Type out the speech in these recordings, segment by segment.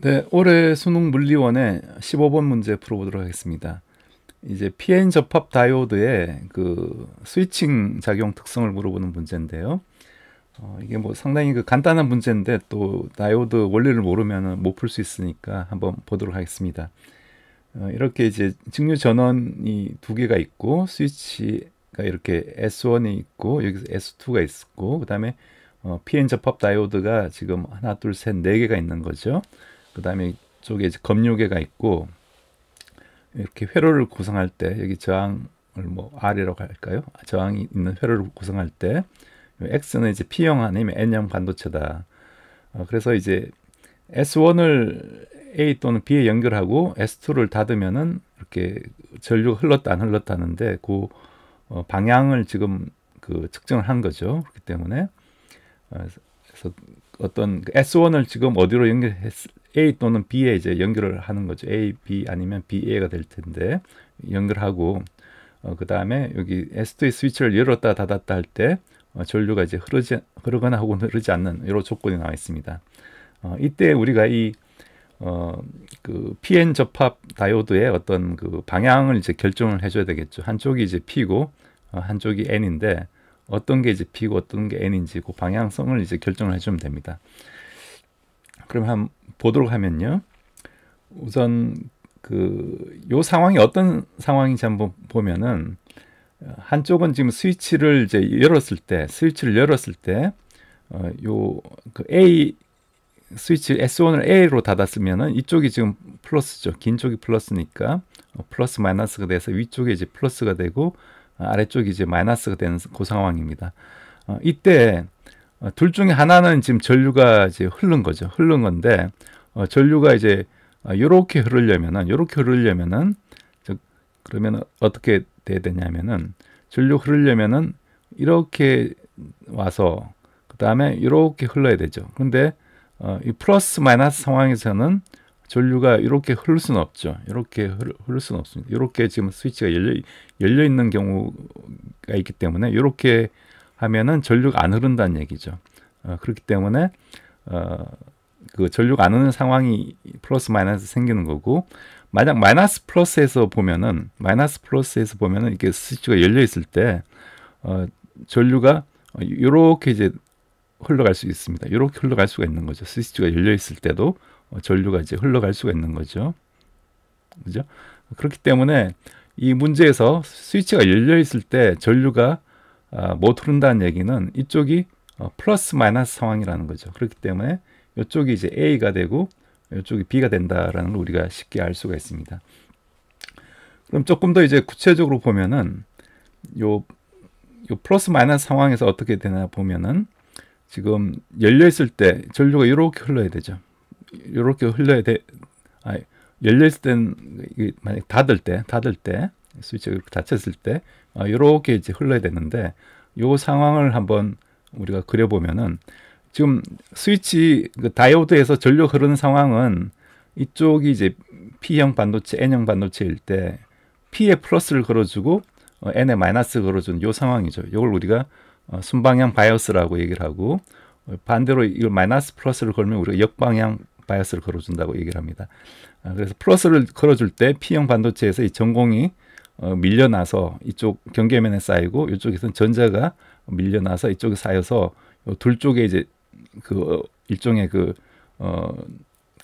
네, 올해 수능 물리원에 15번 문제 풀어보도록 하겠습니다. 이제 PN 접합 다이오드의 그 스위칭 작용 특성을 물어보는 문제인데요. 어, 이게 뭐 상당히 그 간단한 문제인데 또 다이오드 원리를 모르면 못 풀 수 있으니까 한번 보도록 하겠습니다. 어, 이렇게 이제 직류 전원이 두 개가 있고 스위치가 이렇게 S1이 있고 여기서 S2가 있고 그다음에 어, PN 접합 다이오드가 지금 하나 둘 셋 네 개가 있는 거죠. 그 다음에 이 쪽에 이제 검요계가 있고 이렇게 회로를 구성할 때 여기 저항을 뭐 R이라고 할까요? 저항이 있는 회로를 구성할 때 X는 이제 P형 아니면 N형 반도체다. 어, 그래서 이제 S1을 A 또는 B에 연결하고 S2를 닫으면은 이렇게 전류가 흘렀다 안 흘렀다 하는데 그 어, 방향을 지금 그 측정을 한 거죠. 그렇기 때문에 어, 그래서 어떤 S1을 그 지금 어디로 연결했을 A 또는 B에 이제 연결을 하는 거죠. A, B 아니면 BA가 될 텐데 연결하고 어, 그 다음에 여기 S2 스위치를 열었다 닫았다 할때 어, 전류가 이제 흐르지 흐르거나 혹은 흐르지 않는 이런 조건이 나와 있습니다. 어, 이때 우리가 이 어, 그 PN 접합 다이오드의 어떤 그 방향을 이제 결정을 해줘야 되겠죠. 한쪽이 이제 P고 어, 한쪽이 N인데 어떤 게 이제 P고 어떤 게 N인지 그 방향성을 이제 결정을 해주면 됩니다. 그럼 한 보도록 하면요. 우선 그 요 상황이 어떤 상황인지 한번 보면은 한쪽은 지금 스위치를 이제 열었을 때 스위치를 열었을 때요그 어, 그 A 스위치 S1을 A로 닫았으면은 이쪽이 지금 플러스죠. 긴 쪽이 플러스니까 어, 플러스 마이너스가 돼서 위쪽에 이제 플러스가 되고 아, 아래쪽이 이제 마이너스가 되는 그 상황입니다. 어, 이때 어, 둘 중에 하나는 지금 전류가 이제 흐른 거죠. 흐른 건데 어, 전류가 이제 이렇게 어, 흐르려면은 이렇게 흐르려면은 그러면 어떻게 돼야 되냐면은 전류 흐르려면은 이렇게 와서 그 다음에 이렇게 흘러야 되죠. 근데 어, 이 플러스 마이너스 상황에서는 전류가 이렇게 흐를 수는 없죠. 이렇게 흐르, 흐를 수는 없습니다. 이렇게 지금 스위치가 열려 열려 있는 경우가 있기 때문에 이렇게 하면은 전류가 안 흐른다는 얘기죠. 어, 그렇기 때문에 어, 그 전류가 안 오는 상황이 플러스 마이너스 생기는 거고 만약 마이너스 플러스에서 보면은 마이너스 플러스에서 보면은 이렇게 스위치가 열려 있을 때 어, 전류가 이렇게 어, 이제 흘러갈 수 있습니다. 이렇게 흘러갈 수가 있는 거죠. 스위치가 열려 있을 때도 어, 전류가 이제 흘러갈 수가 있는 거죠. 그죠? 그렇기 때문에 이 문제에서 스위치가 열려 있을 때 전류가 못 어, 흐른다는 뭐 얘기는 이쪽이 어, 플러스 마이너스 상황이라는 거죠. 그렇기 때문에 이쪽이 이제 A가 되고 이쪽이 B가 된다라는 걸 우리가 쉽게 알 수가 있습니다. 그럼 조금 더 이제 구체적으로 보면은 요, 요 플러스 마이너스 상황에서 어떻게 되나 보면은 지금 열려 있을 때 전류가 이렇게 흘러야 되죠. 이렇게 흘러야 돼. 아, 열려 있을 땐 만약 닫을 때, 닫을 때 스위치가 이렇게 닫혔을 때 이렇게 아, 이제 흘러야 되는데 요 상황을 한번 우리가 그려보면은 지금 스위치 그 다이오드에서 전력 흐르는 상황은 이쪽이 이제 P형 반도체, N형 반도체일 때 P에 플러스를 걸어주고 어, N에 마이너스 걸어준요 상황이죠. 요걸 우리가 어, 순방향 바이어스라고 얘기를 하고 어, 반대로 이걸 마이너스 플러스를 걸면 우리가 역방향 바이어스를 걸어준다고 얘기를 합니다. 아, 그래서 플러스를 걸어줄 때 P형 반도체에서 이 전공이 어, 밀려나서 이쪽 경계면에 쌓이고 이쪽에서는 전자가 밀려나서 이쪽에 쌓여서 둘 쪽에 이제 그 일종의 그, 어,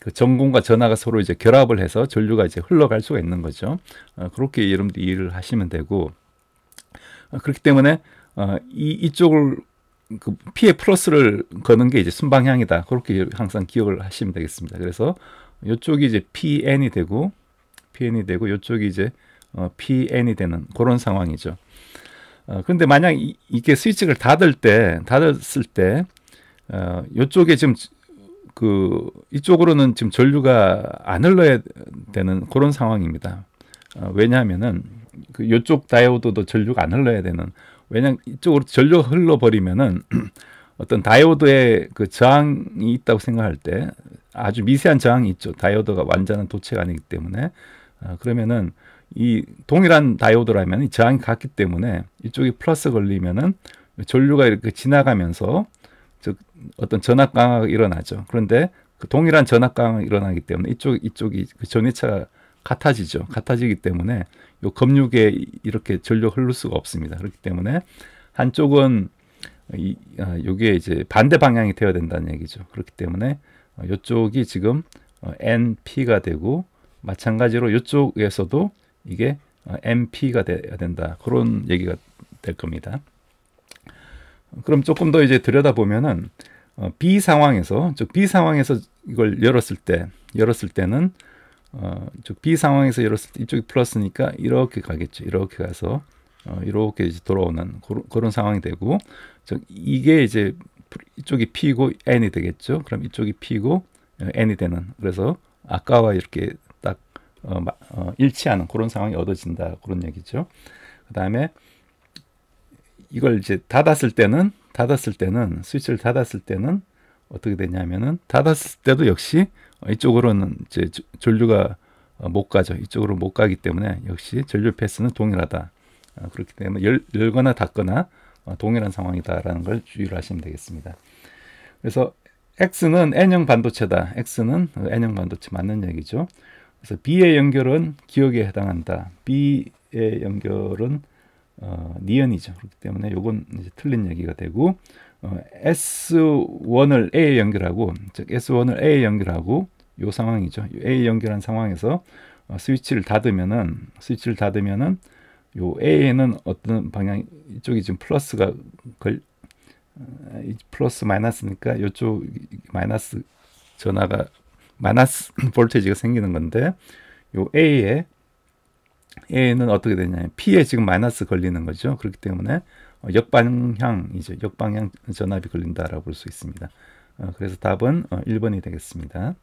그 전공과 전하가 서로 이제 결합을 해서 전류가 이제 흘러갈 수가 있는 거죠. 어, 그렇게 여러분들 이해를 하시면 되고 어, 그렇기 때문에 어, 이 이쪽을 그 P의 플러스를 거는 게 이제 순방향이다. 그렇게 항상 기억을 하시면 되겠습니다. 그래서 이쪽이 이제 PN이 되고 PN이 되고 이쪽이 이제 어, PN이 되는 그런 상황이죠. 어, 근데 만약 이, 이게 스위치를 닫을 때, 닫았을 때, 어, 요쪽에 지금 그, 이쪽으로는 지금 전류가 안 흘러야 되는 그런 상황입니다. 어, 왜냐하면은, 그 요쪽 다이오드도 전류가 안 흘러야 되는, 왜냐 면 이쪽으로 전류 흘러버리면은, 어떤 다이오드에 그 저항이 있다고 생각할 때 아주 미세한 저항이 있죠. 다이오드가 완전한 도체가 아니기 때문에 어, 그러면은 이 동일한 다이오드라면 저항이 같기 때문에 이쪽이 플러스 걸리면은 전류가 이렇게 지나가면서 즉 어떤 전압 강화가 일어나죠. 그런데 그 동일한 전압 강화가 일어나기 때문에 이쪽 이쪽이 그 전위차가 같아지죠. 같아지기 때문에 이 검육에 이렇게 전류 흐를 수가 없습니다. 그렇기 때문에 한쪽은 이 아, 요게 이제 반대 방향이 되어야 된다는 얘기죠. 그렇기 때문에 이쪽이 어, 지금 어, NP가 되고 마찬가지로 이쪽에서도 이게 어, MP가 돼야 된다. 그런 얘기가 될 겁니다. 그럼 조금 더 이제 들여다보면은 어, B 상황에서 즉 B 상황에서 이걸 열었을 때 열었을 때는 어, 즉 B 상황에서 열었을 때 이쪽이 플러스니까 이렇게 가겠죠. 이렇게 가서 어, 이렇게 이제 돌아오는 그런, 그런 상황이 되고 즉 이게 이제 이쪽이 P고 N이 되겠죠. 그럼 이쪽이 P고 어, N이 되는 그래서 아까와 이렇게 어, 어, 일치하는 그런 상황이 얻어진다 그런 얘기죠. 그 다음에 이걸 이제 닫았을 때는 닫았을 때는 스위치를 닫았을 때는 어떻게 되냐면은 닫았을 때도 역시 이쪽으로는 이제 전류가 어, 못 가죠. 이쪽으로 못 가기 때문에 역시 전류 패스는 동일하다. 어, 그렇기 때문에 열, 열거나 닫거나 어, 동일한 상황이다라는 걸 주의를 하시면 되겠습니다. 그래서 X는 N형 반도체다. X는 N형 반도체 맞는 얘기죠. 그래서 B의 연결은 기억에 해당한다. B의 연결은 어, 니은이죠. 그렇기 때문에 요건 이제 틀린 얘기가 되고 어, S1을 A에 연결하고 즉 S1을 A에 연결하고 요 상황이죠. A에 연결한 상황에서 어, 스위치를 닫으면은 스위치를 닫으면은 요 A에는 어떤 방향 이쪽이 지금 플러스가 걸 어, 플러스 마이너스니까 요쪽 마이너스 전화가 마이너스 볼테이지가 생기는 건데 요 A에 A는 어떻게 되냐 P에 지금 마이너스 걸리는 거죠. 그렇기 때문에 어, 역방향 이제 역방향 전압이 걸린다라고 볼 수 있습니다. 어, 그래서 답은 1번이 어, 되겠습니다.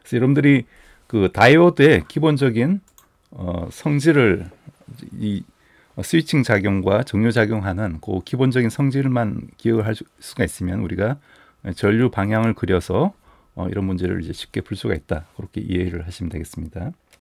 그래서 여러분들이 그 다이오드의 기본적인 성질을 이 스위칭 작용과 정류 작용하는 그 기본적인 성질만 기억할 수가 있으면 우리가 전류 방향을 그려서 어, 이런 문제를 이제 쉽게 풀 수가 있다. 그렇게 이해를 하시면 되겠습니다.